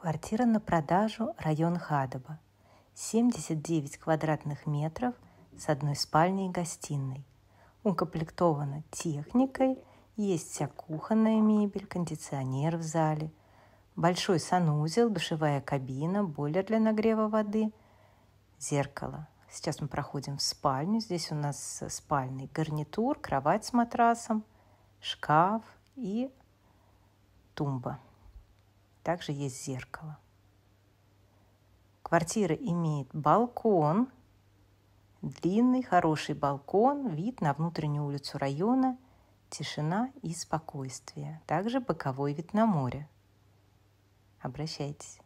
Квартира на продажу, район Хадоба. 79 квадратных метров с одной спальней и гостиной. Укомплектована техникой, есть вся кухонная мебель, кондиционер в зале, большой санузел, душевая кабина, бойлер для нагрева воды, зеркало. Сейчас мы проходим в спальню. Здесь у нас спальный гарнитур, кровать с матрасом, шкаф и тумба также есть зеркало. Квартира имеет балкон, длинный, хороший балкон, вид на внутреннюю улицу района, тишина и спокойствие. Также боковой вид на море. Обращайтесь.